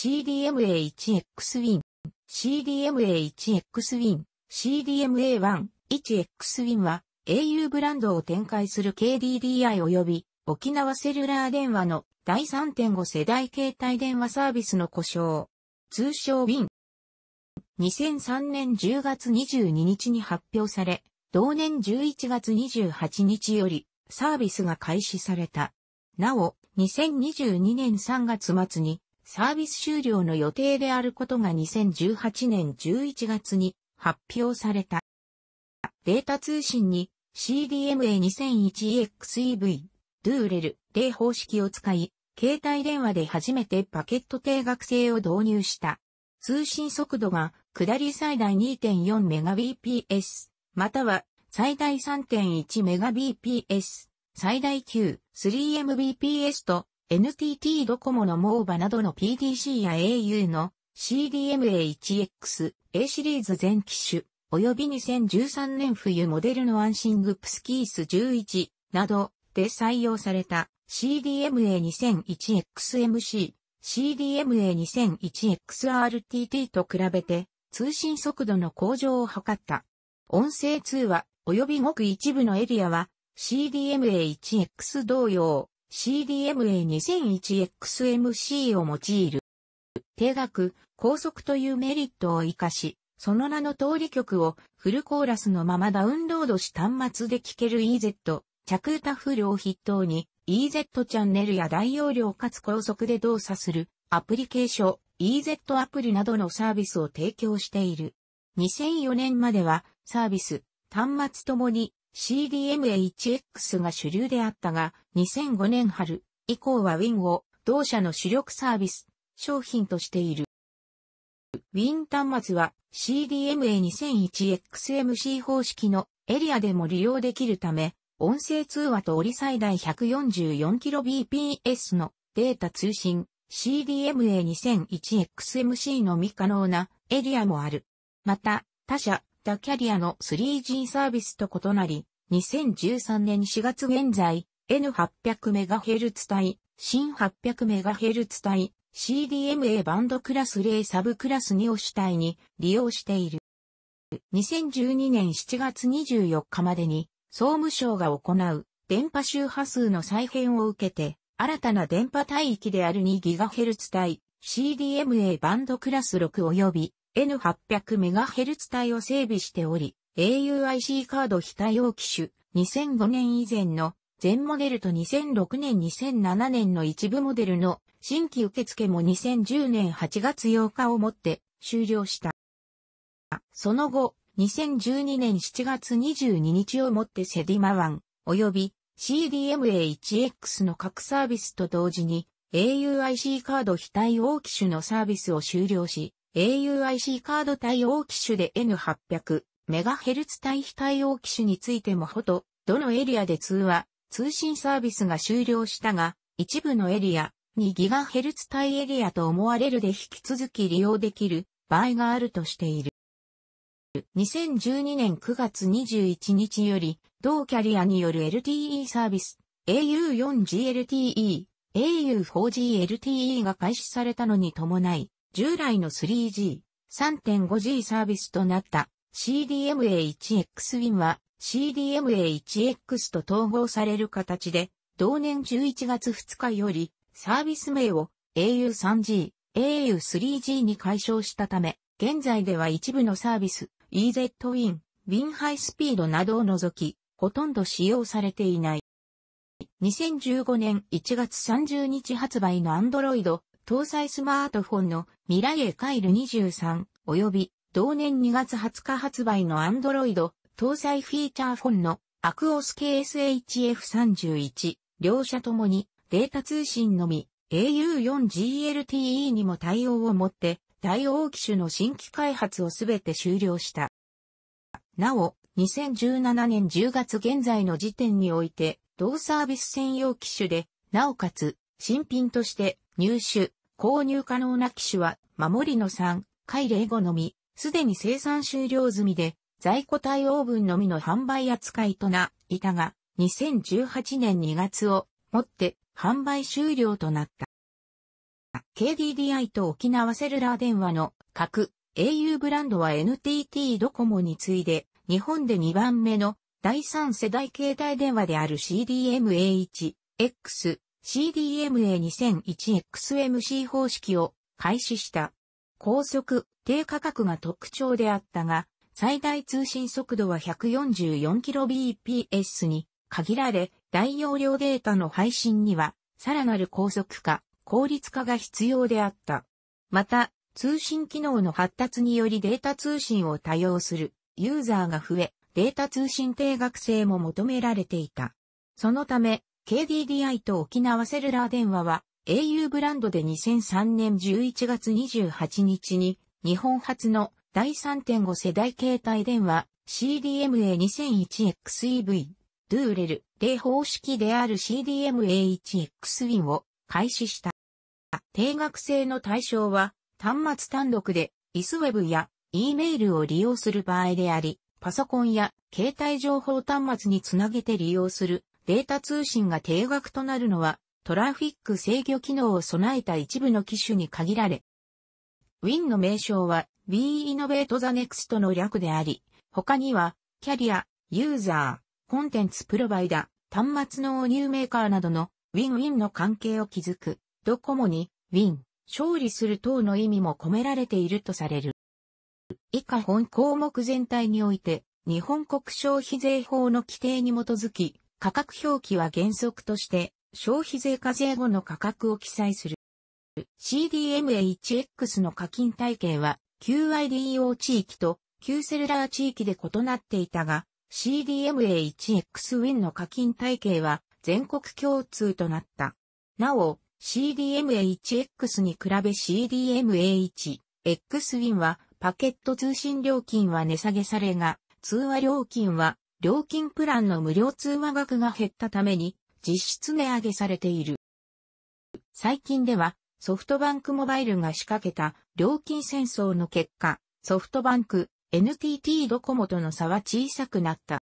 CDMA1XWin、CDMA1XWin、CDMA1、1XWin は au ブランドを展開する KDDI 及び沖縄セルラー電話の第3.5世代携帯電話サービスの故障。通称 WIN。2003年10月22日に発表され、同年11月28日よりサービスが開始された。なお、2022年3月末にサービス終了の予定であることが2018年11月に発表された。データ通信に CDMA2001EXEV、ドゥーレル、例方式を使い、携帯電話で初めてパケット定額制を導入した。通信速度が下り最大 2.4Mbps、または最大 3.1Mbps、最大9、3Mbps と NTT ドコモのモーバなどの PDC や au の CDMA1X、A シリーズ全機種、及び2013年冬モデルのアンシングプスキース11などで採用された CDMA2001XMC、CDMA2001XRTT と比べて通信速度の向上を図った。音声通話及びごく一部のエリアは CDMA1X 同様 CDMA2001XMC を用いる。定額、高速というメリットを活かし、その名の通り曲をフルコーラスのままダウンロードし端末で聴ける EZ、着歌フルを筆頭に EZ チャンネルや大容量かつ高速で動作するアプリケーション EZ アプリなどのサービスを提供している。2004年まではサービス、端末ともに CDMA1X が主流であったが、2005年春以降は Win を同社の主力サービス、商品としている。Win 端末は CDMA2001XMC 方式のエリアでも利用できるため、音声通話と折り最大 144kbps のデータ通信 CDMA2001XMC のみ可能なエリアもある。また、他社たキャリアの 3G サービスと異なり、2013年4月現在、N800MHz 帯、新 800MHz 帯、CDMA バンドクラス0サブクラス2を主体に利用している。2012年7月24日までに総務省が行う電波周波数の再編を受けて新たな電波帯域である 2GHz 帯 CDMA バンドクラス6及び N800MHz 帯を整備しており、AUIC カード非対応機種、2005年以前の全モデルと2006年2007年の一部モデルの新規受付も2010年8月8日をもって終了した。その後、2012年7月22日をもってセディマワン、及び CDMA1X の各サービスと同時に AUIC カード非対応機種のサービスを終了し、AUIC カード対応機種で N800、MHz 対比対応機種についてもほと、どのエリアで通話、通信サービスが終了したが、一部のエリア、2GHz 対エリアと思われるで引き続き利用できる場合があるとしている。2012年9月21日より、同キャリアによる LTE サービス、au4GLTE、au4GLTE が開始されたのに伴い、従来の 3G、3.5G サービスとなった CDMA1XWIN は CDMA1X と統合される形で、同年11月2日よりサービス名を au3G、au3G に解消したため、現在では一部のサービス、EZWIN、WIN ハイスピードなどを除き、ほとんど使用されていない。2015年1月30日発売の Android 搭載スマートフォンのミライエカイル23及び同年2月20日発売の Android 搭載フィーチャーフォンのアクオス系 SHF31 両社ともにデータ通信のみ au4GLTE にも対応をもって対応機種の新規開発をすべて終了した。なお、2017年10月現在の時点において、同サービス専用機種で、なおかつ、新品として入手、購入可能な機種は、守りの3、回例後のみ、すでに生産終了済みで、在庫対応分のみの販売扱いとな、いたが、2018年2月をもって販売終了となった。KDDI と沖縄セルラー電話の各 au ブランドは NTT ドコモに次いで日本で2番目の第3世代携帯電話である CDMA1X CDMA2001XMC 方式を開始した。高速、低価格が特徴であったが、最大通信速度は 144kbps に限られ、大容量データの配信には、さらなる高速化、効率化が必要であった。また、通信機能の発達によりデータ通信を多用するユーザーが増え、データ通信定額制も求められていた。そのため、KDDI と沖縄セルラー電話は au ブランドで2003年11月28日に日本初の第3.5世代携帯電話 CDMA2001XEV ドゥーレル例方式である CDMA1XWIN を開始した。定額制の対象は端末単独で ISWEB や E メールを利用する場合であり、パソコンや携帯情報端末につなげて利用するデータ通信が定額となるのは、トラフィック制御機能を備えた一部の機種に限られ、WIN の名称は We Innovate the Next の略であり、他には、キャリア、ユーザー、コンテンツプロバイダ、端末のニュメーカーなどの Win-Win の関係を築く、ドコモに Win、勝利する等の意味も込められているとされる。以下本項目全体において、日本国消費税法の規定に基づき、価格表記は原則として、消費税課税後の価格を記載する。CDMA1X の課金体系は、QIDO 地域と Q セルラー地域で異なっていたが、CDMA1XWIN の課金体系は全国共通となった。なお、CDMA1X に比べ CDMA1XWIN はパケット通信料金は値下げされが、通話料金は料金プランの無料通話額が減ったために実質値上げされている。最近ではソフトバンクモバイルが仕掛けた料金戦争の結果、ソフトバンク、NTT ドコモとの差は小さくなった。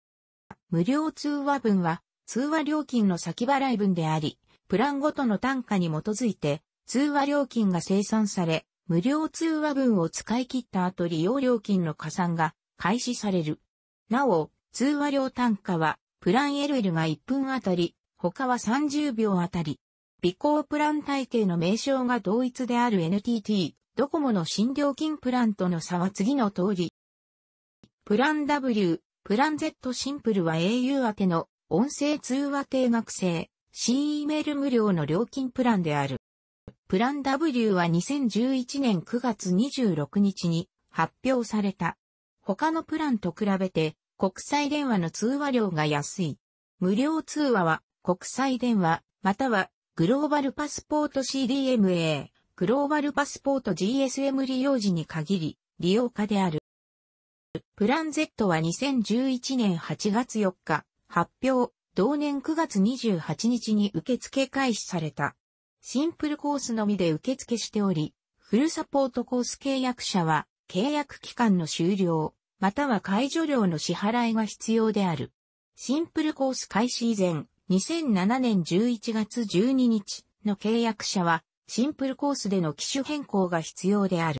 無料通話分は通話料金の先払い分であり、プランごとの単価に基づいて通話料金が生産され、無料通話分を使い切った後利用料金の加算が開始される。なお、通話料単価は、プラン LL が1分あたり、他は30秒あたり。微行プラン体系の名称が同一である NTT、ドコモの新料金プランとの差は次の通り。プラン W、プラン Z シンプルは au 宛ての音声通話定額制、C メール無料の料金プランである。プラン W は2011年9月26日に発表された。他のプランと比べて国際電話の通話料が安い。無料通話は国際電話、またはグローバルパスポート CDMA、グローバルパスポート GSM 利用時に限り、利用可である。プラン Z は2011年8月4日、発表、同年9月28日に受付開始された。シンプルコースのみで受付しており、フルサポートコース契約者は、契約期間の終了、または解除料の支払いが必要である。シンプルコース開始以前、2007年11月12日の契約者は、シンプルコースでの機種変更が必要である。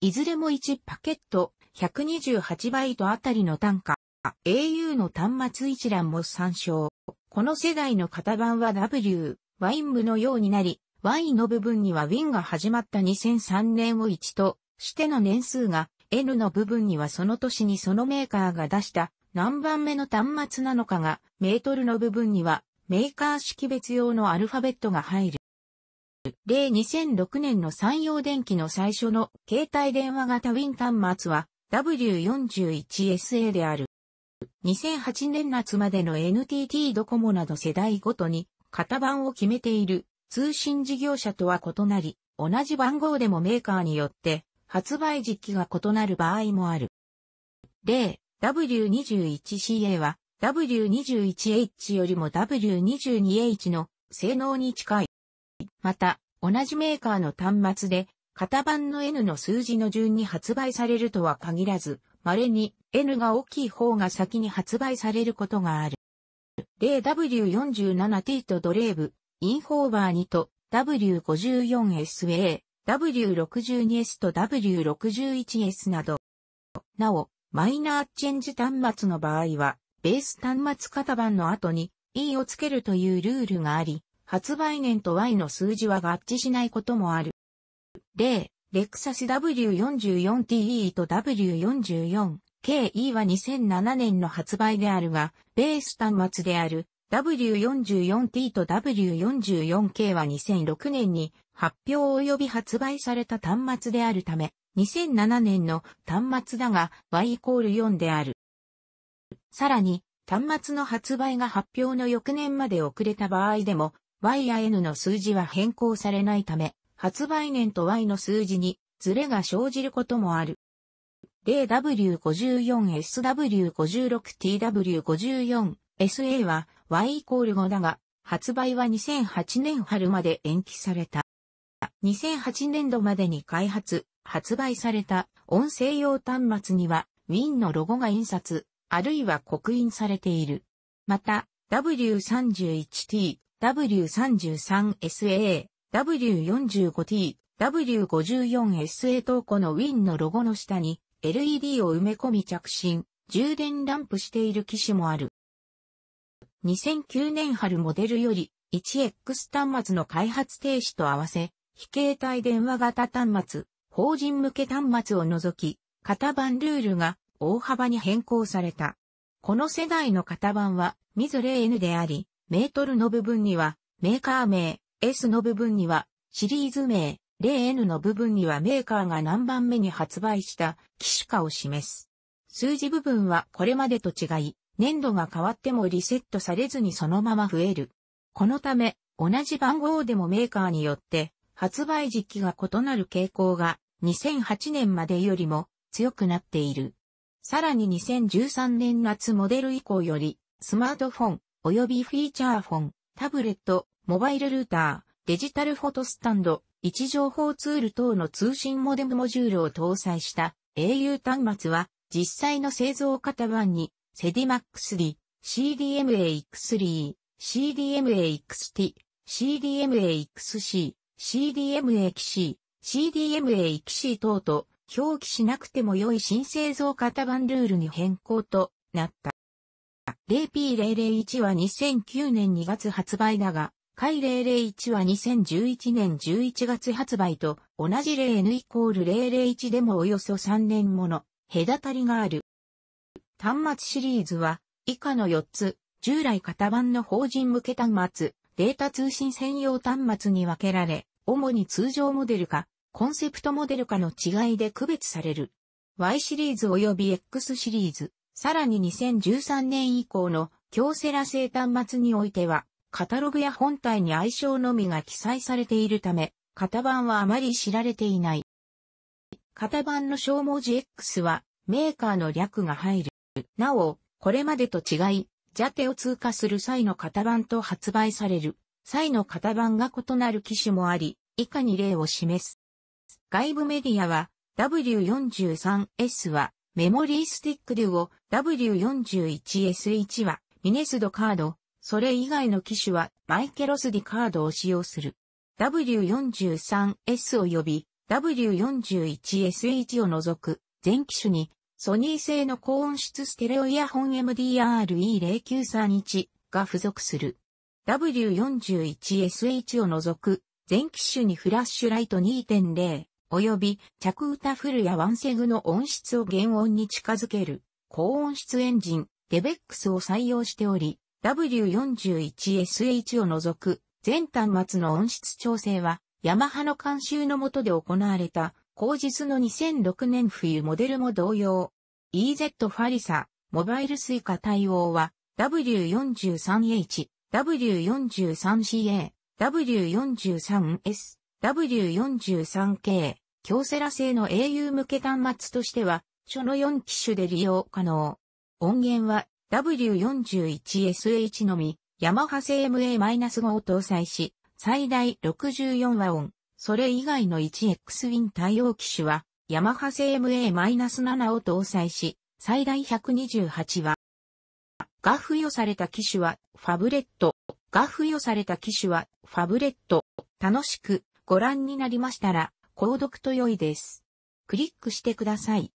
いずれも1パケット128バイトあたりの単価、au の端末一覧も参照。この世代の型番は W、ワインムのようになり、Y の部分には Win が始まった2003年を1としての年数が N の部分にはその年にそのメーカーが出した何番目の端末なのかが、メートルの部分にはメーカー識別用のアルファベットが入る。例2006年の山陽電機の最初の携帯電話型 Win 端末は W41SA である。2008年夏までの NTT ドコモなど世代ごとに型番を決めている通信事業者とは異なり、同じ番号でもメーカーによって発売時期が異なる場合もある。例、W21CA は W21H よりも W22H の性能に近い。また、同じメーカーの端末で、型番の N の数字の順に発売されるとは限らず、稀に N が大きい方が先に発売されることがある。例 W47T とドレーブ、インフォーバー2と W54SA、W62S と W61S など。なお、マイナーチェンジ端末の場合は、ベース端末型番の後に E をつけるというルールがあり、発売年と Y の数字は合致しないこともある。例、レクサス W44TE と W44KE は2007年の発売であるが、ベース端末である W44T と W44K は2006年に発表及び発売された端末であるため、2007年の端末だが Y イコール4である。さらに、端末の発売が発表の翌年まで遅れた場合でも、Y や N の数字は変更されないため、発売年と Y の数字にズレが生じることもある。例 W54SW56TW54SA は y イコール5だが、発売は2008年春まで延期された。2008年度までに開発、発売された音声用端末には Win のロゴが印刷、あるいは刻印されている。また、W31T、W33SA、W45T、W54SA 等個の Win のロゴの下に LED を埋め込み着信、充電ランプしている機種もある。2009年春モデルより 1X 端末の開発停止と合わせ、非携帯電話型端末、法人向け端末を除き、型番ルールが大幅に変更された。この世代の型番は、ミズレ N であり、メートルの部分には、メーカー名、S の部分には、シリーズ名、0N の部分にはメーカーが何番目に発売した機種化を示す。数字部分はこれまでと違い、年度が変わってもリセットされずにそのまま増える。このため、同じ番号でもメーカーによって発売時期が異なる傾向が2008年までよりも強くなっている。さらに2013年夏モデル以降よりスマートフォン及びフィーチャーフォン、タブレット、モバイルルーター、デジタルフォトスタンド、位置情報ツール等の通信モデムモジュールを搭載した au 端末は実際の製造型版にセディマックスリ、CDMAX3、CDMAXT、CDMAXC、CDMAXC、CDMAXC 等と表記しなくても良い新製造型版ルールに変更となった。0P001 は2009年2月発売だが、回001は2011年11月発売と同じ 0N イコール001でもおよそ3年もの隔たりがある。端末シリーズは、以下の4つ、従来型番の法人向け端末、データ通信専用端末に分けられ、主に通常モデルか、コンセプトモデルかの違いで区別される。Y シリーズ及び X シリーズ、さらに2013年以降の京セラ製端末においては、カタログや本体に相性のみが記載されているため、型番はあまり知られていない。型番の小文字 X は、メーカーの略が入る。なお、これまでと違い、ジャテを通過する際の型番と発売される際の型番が異なる機種もあり、以下に例を示す。外部メディアは W43S はメモリースティックデュオ、W41S1 はミネスドカード、それ以外の機種はマイケロスディカードを使用する。W43S 及び W41S1 を除く全機種にソニー製の高音質ステレオイヤホン MDR-E0931 が付属する。W41SH を除く全機種にフラッシュライト2.0及び着歌フルやワンセグの音質を原音に近づける高音質エンジンデベックスを採用しており W41SH を除く全端末の音質調整はヤマハの監修のもとで行われた後日の2006年冬モデルも同様。EZ ファリサ、モバイルスイカ対応は W43H、W43CA、W43S、W43K、京セラ製の au 向け端末としては、初の4機種で利用可能。音源は W41SH のみ、ヤマハ製 MA-5 を搭載し、最大64話音、それ以外の 1X-Win 対応機種は、ヤマハ製 MA-7 を搭載し、最大128話。が付与された機種は、ファブレット。が付与された機種は、ファブレット。楽しくご覧になりましたら、購読と良いです。クリックしてください。